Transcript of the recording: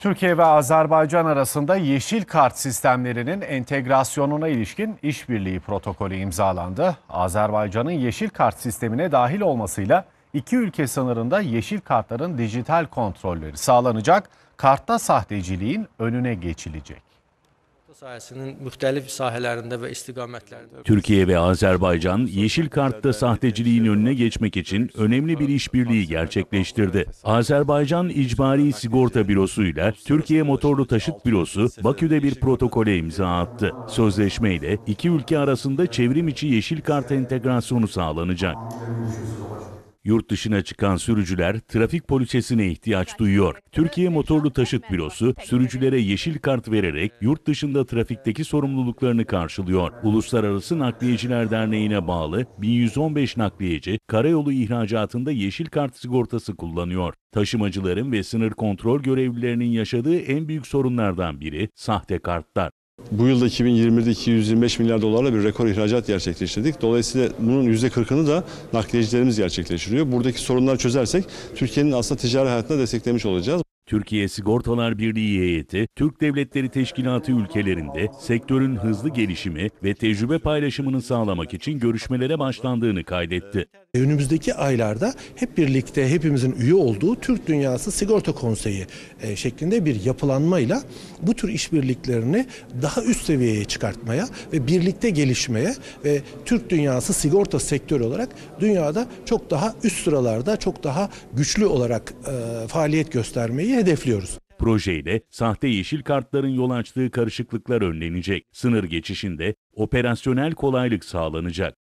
Türkiye ve Azerbaycan arasında yeşil kart sistemlerinin entegrasyonuna ilişkin işbirliği protokolü imzalandı. Azerbaycan'ın yeşil kart sistemine dahil olmasıyla iki ülke sınırında yeşil kartların dijital kontrolleri sağlanacak, kartta sahteciliğin önüne geçilecek. Türkiye ve Azerbaycan yeşil kartta sahteciliğin önüne geçmek için önemli bir işbirliği gerçekleştirdi. Azerbaycan İcbari Sigorta Bürosu ile Türkiye Motorlu Taşıt Bürosu Bakü'de bir protokole imza attı. Sözleşmeyle iki ülke arasında çevrim içi yeşil kart entegrasyonu sağlanacak. Yurt dışına çıkan sürücüler trafik poliçesine ihtiyaç duyuyor. Türkiye Motorlu Taşıt Bürosu sürücülere yeşil kart vererek yurt dışında trafikteki sorumluluklarını karşılıyor. Uluslararası Nakliyeciler Derneği'ne bağlı 1115 nakliyeci karayolu ihracatında yeşil kart sigortası kullanıyor. Taşımacıların ve sınır kontrol görevlilerinin yaşadığı en büyük sorunlardan biri sahte kartlar bu yılda 2020'de 225 milyar dolarla bir rekor ihracat gerçekleştirdik. Dolayısıyla bunun %40'ını da nakliyecilerimiz gerçekleştiriyor. Buradaki sorunları çözersek Türkiye'nin aslında ticari hayatına desteklemiş olacağız. Türkiye Sigortalar Birliği heyeti, Türk Devletleri Teşkilatı ülkelerinde sektörün hızlı gelişimi ve tecrübe paylaşımını sağlamak için görüşmelere başlandığını kaydetti. Önümüzdeki aylarda hep birlikte hepimizin üye olduğu Türk Dünyası Sigorta Konseyi e, şeklinde bir yapılanmayla bu tür işbirliklerini daha üst seviyeye çıkartmaya ve birlikte gelişmeye ve Türk Dünyası sigorta sektörü olarak dünyada çok daha üst sıralarda çok daha güçlü olarak e, faaliyet göstermeyi hedefliyoruz. Projeyle sahte yeşil kartların yol açtığı karışıklıklar önlenecek. Sınır geçişinde operasyonel kolaylık sağlanacak.